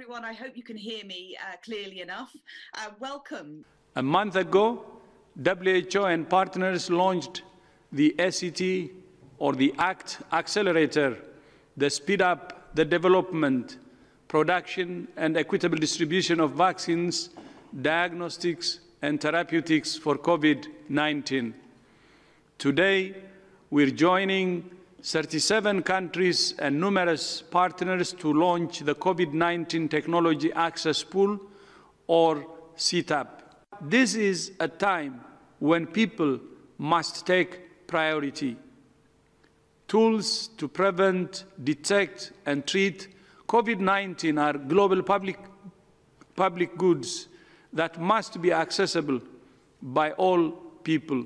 everyone. I hope you can hear me uh, clearly enough. Uh, welcome. A month ago, WHO and partners launched the SET or the ACT accelerator, the speed up the development, production, and equitable distribution of vaccines, diagnostics, and therapeutics for COVID 19. Today, we're joining 37 countries and numerous partners to launch the COVID-19 Technology Access Pool, or CTAP. This is a time when people must take priority. Tools to prevent, detect, and treat COVID-19 are global public, public goods that must be accessible by all people.